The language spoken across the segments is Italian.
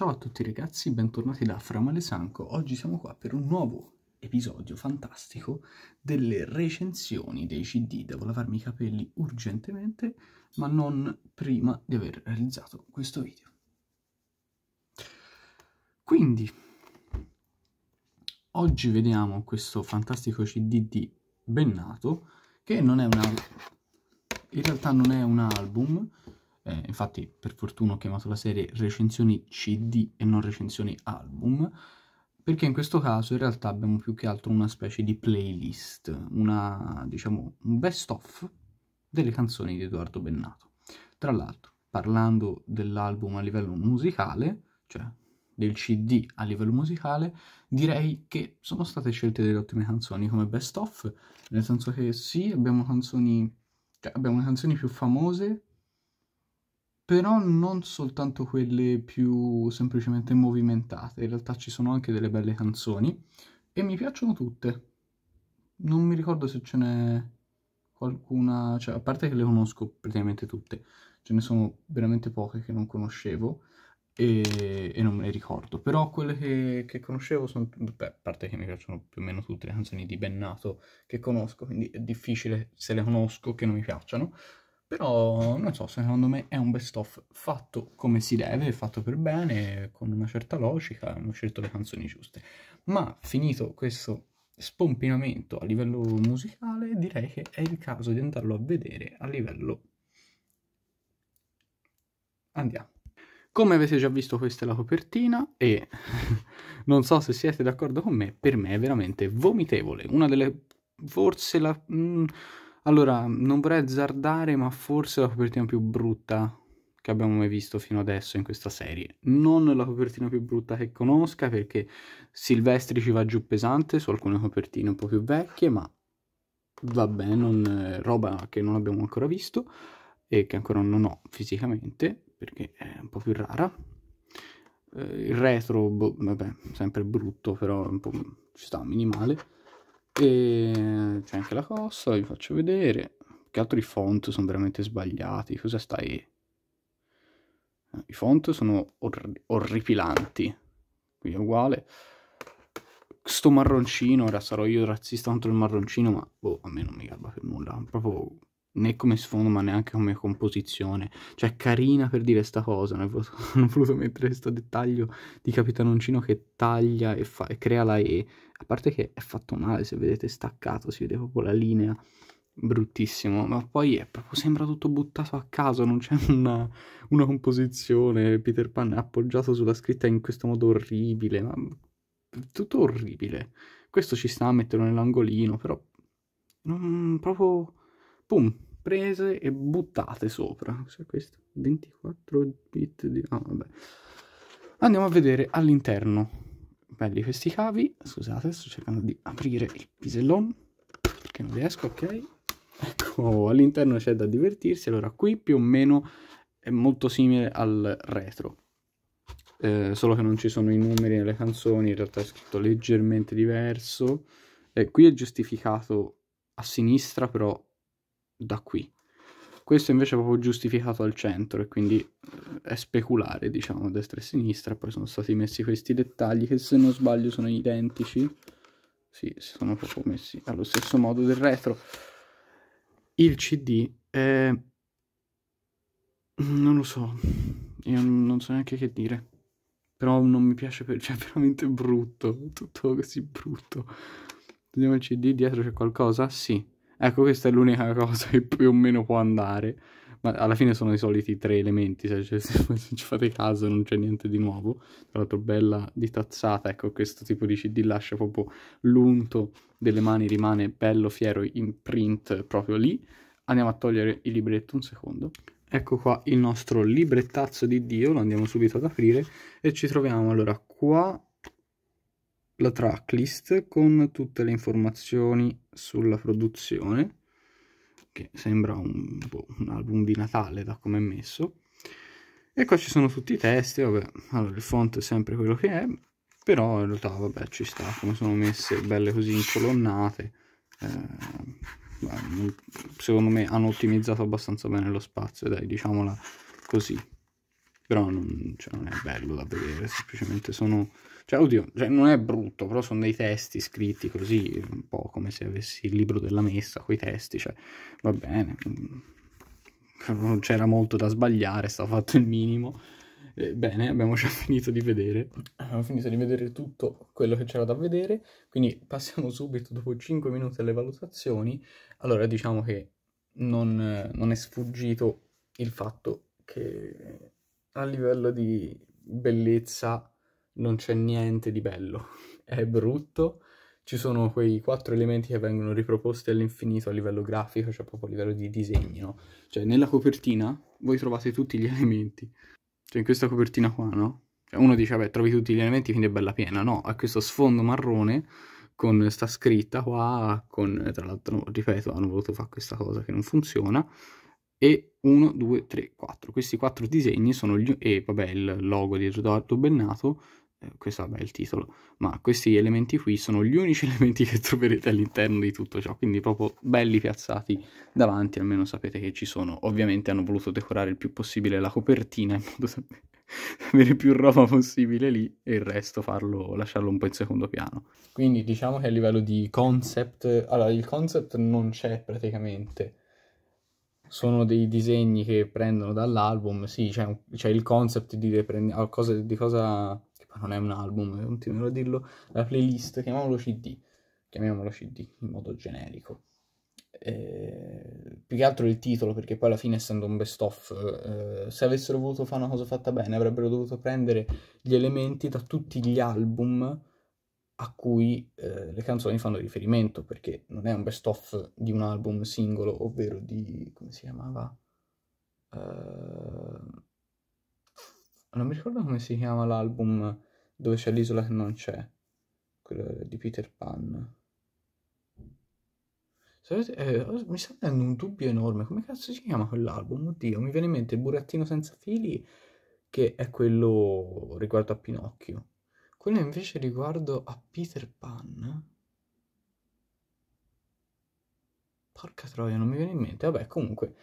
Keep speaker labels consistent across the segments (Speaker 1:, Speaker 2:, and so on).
Speaker 1: Ciao a tutti ragazzi, bentornati da Framale Sanco. Oggi siamo qua per un nuovo episodio fantastico delle recensioni dei CD. Devo lavarmi i capelli urgentemente, ma non prima di aver realizzato questo video. Quindi, oggi vediamo questo fantastico CD di Bennato, che non è una... in realtà non è un album, eh, infatti per fortuna ho chiamato la serie recensioni CD e non recensioni album, perché in questo caso in realtà abbiamo più che altro una specie di playlist, una, diciamo, un best of delle canzoni di Edoardo Bennato. Tra l'altro, parlando dell'album a livello musicale, cioè del CD a livello musicale, direi che sono state scelte delle ottime canzoni come best of, nel senso che sì, abbiamo canzoni, cioè abbiamo le canzoni più famose però non soltanto quelle più semplicemente movimentate, in realtà ci sono anche delle belle canzoni e mi piacciono tutte. Non mi ricordo se ce n'è qualcuna, cioè a parte che le conosco praticamente tutte, ce ne sono veramente poche che non conoscevo e, e non me le ricordo, però quelle che, che conoscevo sono, beh, a parte che mi piacciono più o meno tutte le canzoni di Bennato che conosco, quindi è difficile se le conosco che non mi piacciono, però, non so, secondo me è un best of fatto come si deve, fatto per bene, con una certa logica, hanno scelto le canzoni giuste. Ma finito questo spompinamento a livello musicale, direi che è il caso di andarlo a vedere a livello... Andiamo. Come avete già visto questa è la copertina e non so se siete d'accordo con me, per me è veramente vomitevole. Una delle... forse la... Mh, mm, allora, non vorrei azzardare, ma forse la copertina più brutta che abbiamo mai visto fino adesso in questa serie. Non la copertina più brutta che conosca, perché Silvestri ci va giù pesante su alcune copertine un po' più vecchie, ma vabbè, non, roba che non abbiamo ancora visto e che ancora non ho fisicamente, perché è un po' più rara. Eh, il retro, boh, vabbè, sempre brutto, però un po' ci sta minimale e c'è anche la costa, vi faccio vedere che altro i font sono veramente sbagliati cosa stai eh, i font sono or orripilanti qui è uguale sto marroncino ora sarò io razzista contro il marroncino ma boh, a me non mi garba per nulla proprio né come sfondo ma neanche come composizione cioè carina per dire sta cosa non ho voluto, non ho voluto mettere questo dettaglio di Capitanoncino che taglia e, fa, e, crea la E a parte che è fatto male se vedete staccato si vede proprio la linea bruttissimo ma poi è proprio sembra tutto buttato a caso non c'è una, una composizione Peter Pan è appoggiato sulla scritta in questo modo orribile ma tutto orribile questo ci sta a metterlo nell'angolino però non proprio pum, prese e buttate sopra. Cos'è questo? 24 bit di... Ah, vabbè. Andiamo a vedere all'interno. Belli questi cavi. Scusate, sto cercando di aprire il pisellone. Perché non riesco, ok. Ecco, all'interno c'è da divertirsi. Allora, qui più o meno è molto simile al retro. Eh, solo che non ci sono i numeri nelle canzoni, in realtà è scritto leggermente diverso. Eh, qui è giustificato a sinistra, però da qui. Questo invece è proprio giustificato al centro e quindi eh, è speculare, diciamo, a destra e a sinistra. Poi sono stati messi questi dettagli che se non sbaglio sono identici. Sì, sono proprio messi allo stesso modo del retro. Il CD è... Eh, non lo so, io non so neanche che dire. Però non mi piace, perché è cioè, veramente brutto, tutto così brutto. Vediamo il CD, dietro c'è qualcosa? Sì, Ecco, questa è l'unica cosa che più o meno può andare. Ma alla fine sono i soliti tre elementi, se, cioè, se ci fate caso non c'è niente di nuovo. Tra l'altro bella di tazzata, ecco, questo tipo di CD lascia proprio l'unto delle mani, rimane bello fiero in print proprio lì. Andiamo a togliere il libretto un secondo. Ecco qua il nostro librettazzo di Dio, lo andiamo subito ad aprire e ci troviamo allora qua la tracklist con tutte le informazioni sulla produzione, che sembra un, boh, un album di Natale da come è messo. E qua ci sono tutti i testi, vabbè, allora il font è sempre quello che è, però in realtà vabbè ci sta come sono messe belle così incolonnate. Eh, secondo me hanno ottimizzato abbastanza bene lo spazio, dai, diciamola così però non, cioè, non, è bello da vedere, semplicemente sono... Cioè, oddio, cioè, non è brutto, però sono dei testi scritti così, un po' come se avessi il libro della messa, quei testi, cioè, va bene, non c'era molto da sbagliare, stavo fatto il minimo. Eh, bene, abbiamo già finito di vedere. Abbiamo finito di vedere tutto quello che c'era da vedere, quindi passiamo subito, dopo 5 minuti, alle valutazioni. Allora, diciamo che non, non è sfuggito il fatto che a livello di bellezza non c'è niente di bello, è brutto, ci sono quei quattro elementi che vengono riproposti all'infinito a livello grafico, cioè proprio a livello di disegno. Cioè nella copertina voi trovate tutti gli elementi, cioè in questa copertina qua, no? Cioè, uno dice, vabbè, trovi tutti gli elementi, quindi è bella piena, no? Ha questo sfondo marrone con questa scritta qua, con, tra l'altro, ripeto, hanno voluto fare questa cosa che non funziona, e 1, 2, 3, 4. Questi quattro disegni sono gli... e vabbè il logo di Edoardo Bennato, eh, questo vabbè è il titolo, ma questi elementi qui sono gli unici elementi che troverete all'interno di tutto ciò, quindi proprio belli piazzati davanti, almeno sapete che ci sono. Ovviamente hanno voluto decorare il più possibile la copertina in modo da avere più roba possibile lì e il resto farlo, lasciarlo un po' in secondo piano. Quindi diciamo che a livello di concept, allora il concept non c'è praticamente, sono dei disegni che prendono dall'album, sì, c'è, un, c'è il concept di, prendi, cosa, di cosa... che poi non è un album, continuo a dirlo, la playlist, chiamiamolo CD, chiamiamolo CD in modo generico. Eh, più che altro il titolo, perché poi alla fine essendo un best of, eh, se avessero voluto fare una cosa fatta bene, avrebbero dovuto prendere gli elementi da tutti gli album a cui eh, le canzoni fanno riferimento, perché non è un best of di un album singolo, ovvero di... come si chiamava? Uh, non mi ricordo come si chiama l'album dove c'è l'isola che non c'è, quello di Peter Pan. Sapete, eh, oh, mi sta dando un dubbio enorme, come cazzo si chiama quell'album? Oddio, mi viene in mente il burattino senza fili, che è quello riguardo a Pinocchio quello invece riguardo a Peter Pan. Porca troia, non mi viene in mente. Vabbè, comunque,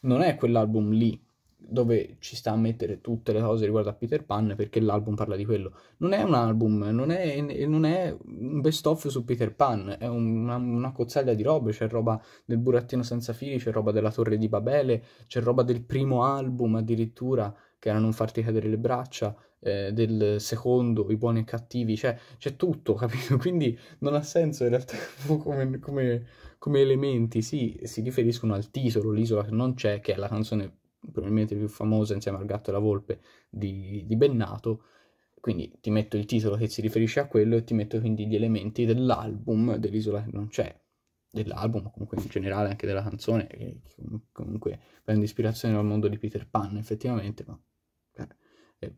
Speaker 1: non è quell'album lì dove ci sta a mettere tutte le cose riguardo a Peter Pan perché l'album parla di quello. Non è un album, non è, non è un best of su Peter Pan, è una, una cozzaglia di robe, c'è roba del burattino senza fili, c'è roba della torre di Babele, c'è roba del primo album addirittura, che era non farti cadere le braccia, eh, del secondo, i buoni e i cattivi, cioè c'è tutto, capito? Quindi non ha senso in realtà come, come, come elementi, sì, si riferiscono al titolo, l'isola che non c'è, che è la canzone probabilmente più famosa insieme al gatto e la volpe di, di Bennato, quindi ti metto il titolo che si riferisce a quello e ti metto quindi gli elementi dell'album dell'isola che non c'è dell'album, comunque in generale anche della canzone, che comunque prende ispirazione dal mondo di Peter Pan effettivamente, ma eh,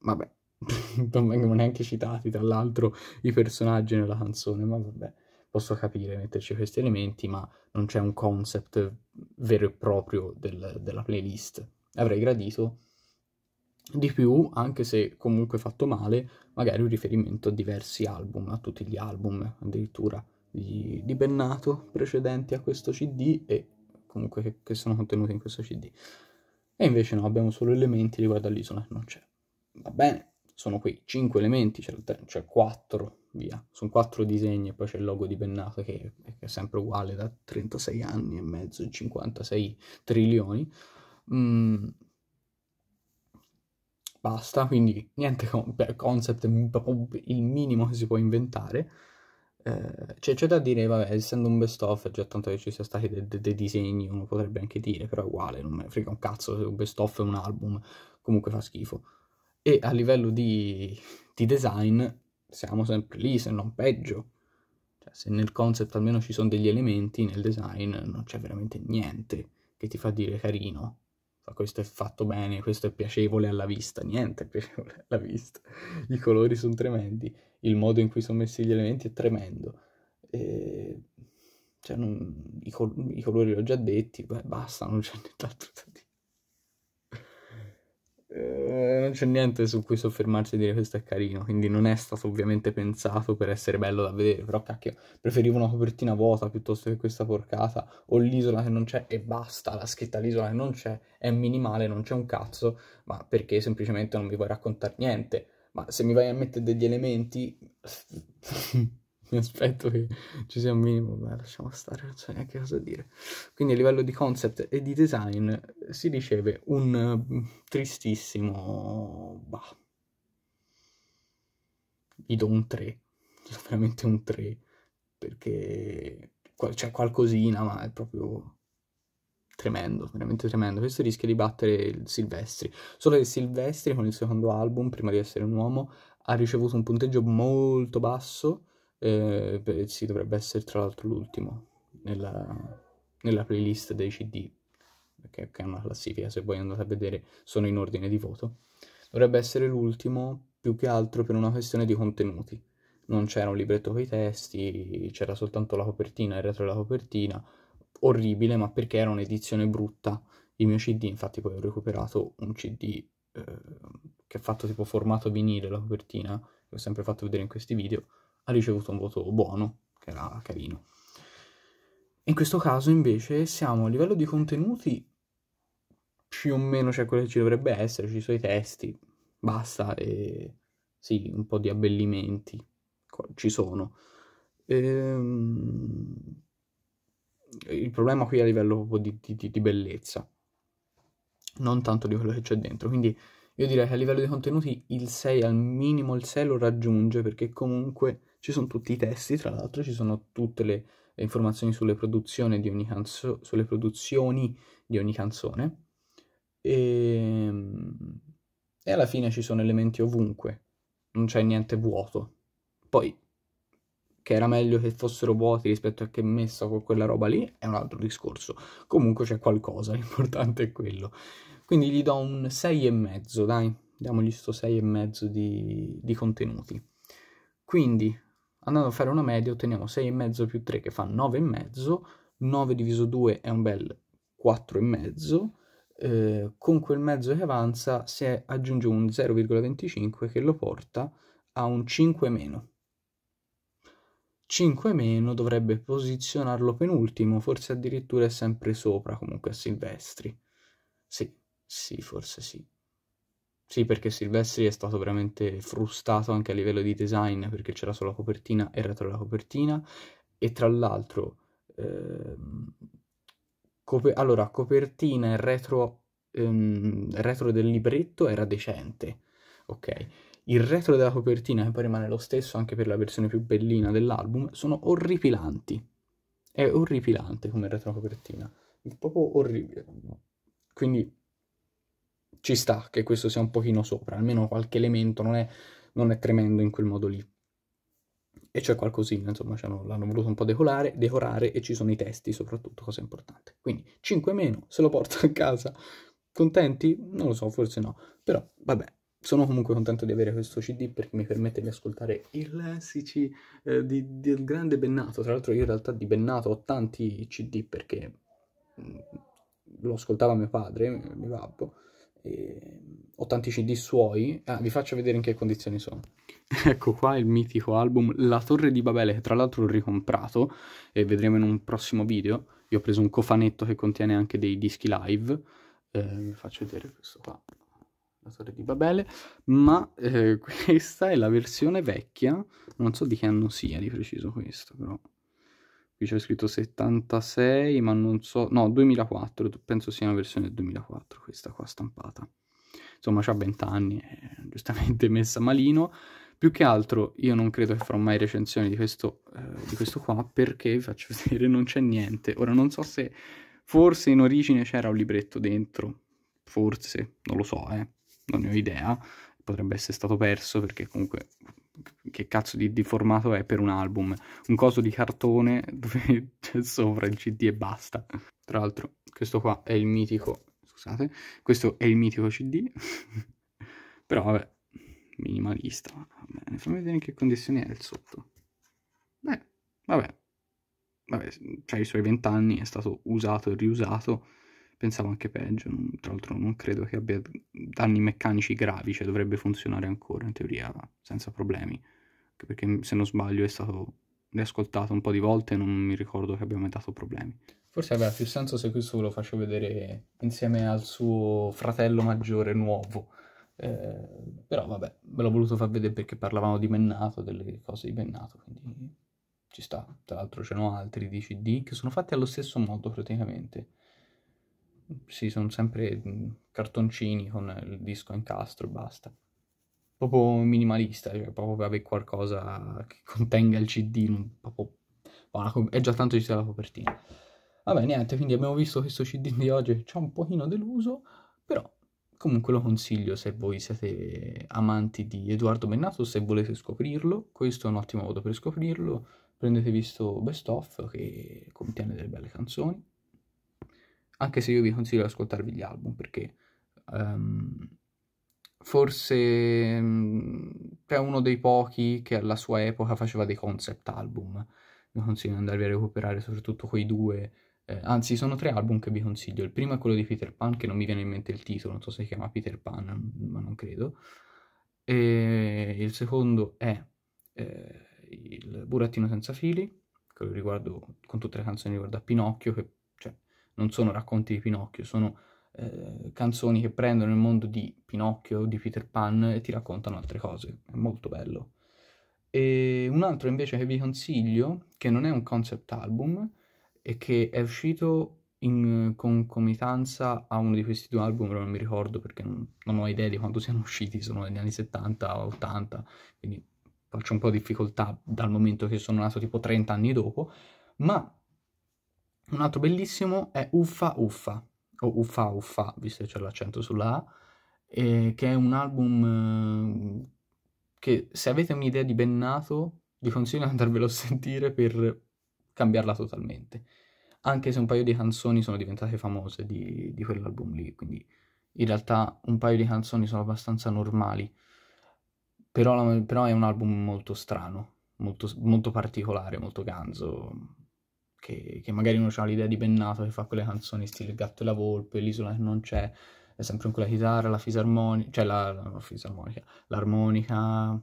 Speaker 1: vabbè, non vengono neanche citati tra l'altro i personaggi nella canzone, ma vabbè, posso capire metterci questi elementi, ma non c'è un concept vero e proprio del, della playlist. Avrei gradito di più, anche se comunque fatto male, magari un riferimento a diversi album, a tutti gli album addirittura di, di Bennato precedenti a questo CD e comunque che, che sono contenuti in questo CD. E invece no, abbiamo solo elementi riguardo all'isola, non c'è va bene, sono qui 5 elementi, cioè 4, via, sono 4 disegni e poi c'è il logo di Bennato che, che, è sempre uguale da 36 anni e mezzo, 56 trilioni. Mm. Basta, quindi niente con, per concept, il minimo che si può inventare. cioè, c'è da dire, vabbè, essendo un best of, già tanto che ci siano stati dei de, de disegni, uno potrebbe anche dire, però è uguale, non me ne frega un cazzo se un best of è un album, comunque fa schifo e a livello di, di design siamo sempre lì, se non peggio. Cioè, se nel concept almeno ci sono degli elementi, nel design non c'è veramente niente che ti fa dire carino. Ah, questo è fatto bene, questo è piacevole alla vista, niente è piacevole alla vista. I colori sono tremendi, il modo in cui sono messi gli elementi è tremendo. E... Cioè, non... I, col- i, colori l'ho già detti, beh, basta, non c'è nient'altro da eh, non c'è niente su cui soffermarsi e dire questo è carino, quindi non è stato ovviamente pensato per essere bello da vedere, però cacchio, preferivo una copertina vuota piuttosto che questa porcata, o l'isola che non c'è e basta, la scritta l'isola che non c'è è minimale, non c'è un cazzo, ma perché semplicemente non vi vuoi raccontare niente, ma se mi vai a mettere degli elementi mi aspetto che ci sia un minimo, ma lasciamo stare, non so neanche cosa dire. Quindi a livello di concept e di design si riceve un mm, tristissimo... Bah. Gli do un 3, veramente un 3, perché c'è cioè, qualcosina, ma è proprio tremendo, veramente tremendo. Questo rischia di battere il Silvestri. Solo che Silvestri con il secondo album, prima di essere un uomo, ha ricevuto un punteggio molto basso eh, sì, dovrebbe essere tra l'altro l'ultimo nella, nella, playlist dei CD, che, che è una classifica, se voi andate a vedere sono in ordine di voto. Dovrebbe essere l'ultimo più che altro per una questione di contenuti. Non c'era un libretto con i testi, c'era soltanto la copertina, il retro della copertina, orribile, ma perché era un'edizione brutta. Il mio CD, infatti, poi ho recuperato un CD eh, che è fatto tipo formato vinile, la copertina, che ho sempre fatto vedere in questi video, ha ricevuto un voto buono, che era carino. In questo caso invece siamo a livello di contenuti più o meno c'è cioè, quello che ci dovrebbe essere, ci sono i testi, basta e sì, un po' di abbellimenti ci sono. Ehm... Il problema qui è a livello di, di, di bellezza, non tanto di quello che c'è dentro. Quindi io direi che a livello di contenuti il 6 al minimo il 6 lo raggiunge perché comunque ci sono tutti i testi, tra l'altro, ci sono tutte le, le informazioni sulle produzioni di ogni, canzo- sulle produzioni di ogni canzone. E... Ehm, e alla fine ci sono elementi ovunque, non c'è niente vuoto. Poi che era meglio che fossero vuoti rispetto a che messa con quella roba lì, è un altro discorso. Comunque c'è qualcosa, l'importante è quello. Quindi gli do un 6,5, dai, diamogli sto 6,5 di, di contenuti. Quindi andando a fare una media otteniamo 6,5 più 3 che fa 9,5, 9 diviso 2 è un bel 4,5, eh, con quel mezzo che avanza si aggiunge un 0,25 che lo porta a un 5 meno. 5 meno dovrebbe posizionarlo penultimo, forse addirittura è sempre sopra comunque a Silvestri. Sì, sì, forse sì. Sì, perché Silvestri è stato veramente frustato anche a livello di design, perché c'era solo la copertina e il retro della copertina, e tra l'altro... Ehm, cope- allora, copertina e retro, ehm, retro del libretto era decente, ok? Il retro della copertina, che poi rimane lo stesso anche per la versione più bellina dell'album, sono orripilanti. È orripilante come retro copertina, È proprio orribile. Quindi ci sta che questo sia un pochino sopra, almeno qualche elemento, non è, non è tremendo in quel modo lì. E c'è qualcosina, insomma, l'hanno voluto un po' decorare, decorare e ci sono i testi soprattutto, cosa importante. Quindi 5 meno, se lo porto a casa, contenti? Non lo so, forse no, però vabbè. Sono comunque contento di avere questo CD perché mi permette di ascoltare i classici eh, di, del grande Bennato. Tra l'altro io in realtà di Bennato ho tanti CD perché mm, lo ascoltava mio padre, mio, mio babbo, Ehm, ho tanti CD suoi. Ah, vi faccio vedere in che condizioni sono. Ecco qua il mitico album La Torre di Babele, che tra l'altro ho ricomprato e vedremo in un prossimo video. Io ho preso un cofanetto che contiene anche dei dischi live. Eh, vi faccio vedere questo qua, La Torre di Babele. Ma eh, questa è la versione vecchia, non so di che anno sia di preciso questo, però qui c'è scritto 76 ma non so no 2004 penso sia una versione del 2004 questa qua stampata insomma c'ha 20 anni è giustamente messa malino più che altro io non credo che farò mai recensione di questo, eh, di questo qua perché vi faccio vedere non c'è niente. Ora non so se forse in origine c'era un libretto dentro, forse, non lo so, eh, non ne ho idea, potrebbe essere stato perso perché comunque che cazzo di, di, formato è per un album, un coso di cartone dove c'è sopra il CD e basta. Tra l'altro, questo qua è il mitico, scusate, questo è il mitico CD, però vabbè, minimalista, Bene, fammi vedere in che condizioni è il sotto. Beh, vabbè, vabbè, c'ha i suoi vent'anni, è stato usato e riusato, pensavo anche peggio, tra l'altro non credo che abbia danni meccanici gravi, cioè dovrebbe funzionare ancora in teoria senza problemi, anche perché mm, se non sbaglio è stato riascoltato un po' di volte e non mi ricordo che abbia mai dato problemi. Forse avrà più senso se questo ve lo faccio vedere insieme al suo fratello maggiore nuovo. Eh, però vabbè, ve l'ho voluto far vedere perché parlavamo di Bennato, delle cose di Bennato, quindi ci sta. Tra l'altro ce c'erano altri di CD che sono fatti allo stesso modo praticamente. Sì, sono sempre mm, cartoncini con il disco incastro e basta. Proprio minimalista, cioè proprio per avere qualcosa che contenga il CD, proprio... è già tanto ci sia la copertina. Vabbè, niente, quindi abbiamo visto questo CD di oggi, ci ha un pochino deluso, però comunque lo consiglio se voi siete amanti di Edoardo Bennato, se volete scoprirlo, questo è un ottimo modo per scoprirlo, prendete visto best of che contiene delle belle canzoni anche se io vi consiglio di ascoltarvi gli album perché um, forse um, è uno dei pochi che alla sua epoca faceva dei concept album. Vi consiglio di andarvi a recuperare soprattutto quei due. Eh, anzi, sono tre album che vi consiglio. Il primo è quello di Peter Pan, che non mi viene in mente il titolo, non so se si chiama Peter Pan, ma non credo. E il secondo è eh, il burattino senza fili, quello riguardo, con tutte le canzoni riguardo a Pinocchio, che non sono racconti di Pinocchio, sono eh, canzoni che prendono il mondo di Pinocchio, di Peter Pan e ti raccontano altre cose, è molto bello. E un altro invece che vi consiglio, che non è un concept album e che è uscito in concomitanza a uno di questi due album, però non mi ricordo perché non, non ho idea di quando siano usciti, sono negli anni 70 80, quindi faccio un po' di difficoltà dal momento che sono nato tipo 30 anni dopo, ma un altro bellissimo è Uffa Uffa, o Uffa Uffa, visto che c'è l'accento sulla A, eh, che è un album eh, che se avete un'idea di Bennato vi consiglio di andarvelo a sentire per cambiarla totalmente. Anche se un paio di canzoni sono diventate famose di, di quell'album lì, quindi in realtà un paio di canzoni sono abbastanza normali, però, però è un album molto strano, molto, molto particolare, molto ganzo, che, che magari uno ha l'idea di Bennato che fa quelle canzoni stile gatto e la volpe, L'isola che non c'è, è sempre con la chitarra, la fisarmonica, cioè la, la fisarmonica, l'armonica,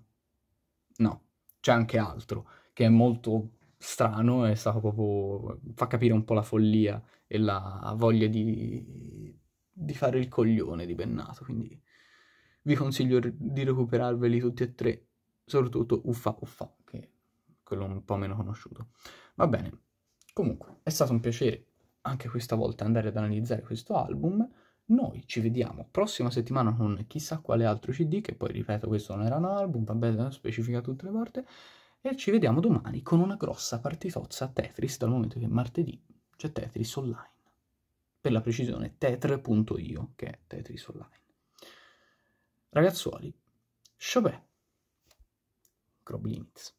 Speaker 1: no, c'è anche altro che è molto strano, è stato proprio, fa capire un po' la follia e la voglia di, di fare il coglione di Bennato, quindi vi consiglio di recuperarveli tutti e tre, soprattutto Uffa Uffa, che è quello un po' meno conosciuto. Va bene, Comunque, è stato un piacere anche questa volta andare ad analizzare questo album. Noi ci vediamo prossima settimana con chissà quale altro CD, che poi ripeto questo non era un album, vabbè, non eh, specifica tutte le volte, e ci vediamo domani con una grossa partitozza Tetris, dal momento che martedì c'è Tetris online. Per la precisione tetre.io, che è Tetris online. Ragazzuoli, Chopin, Groblinitz.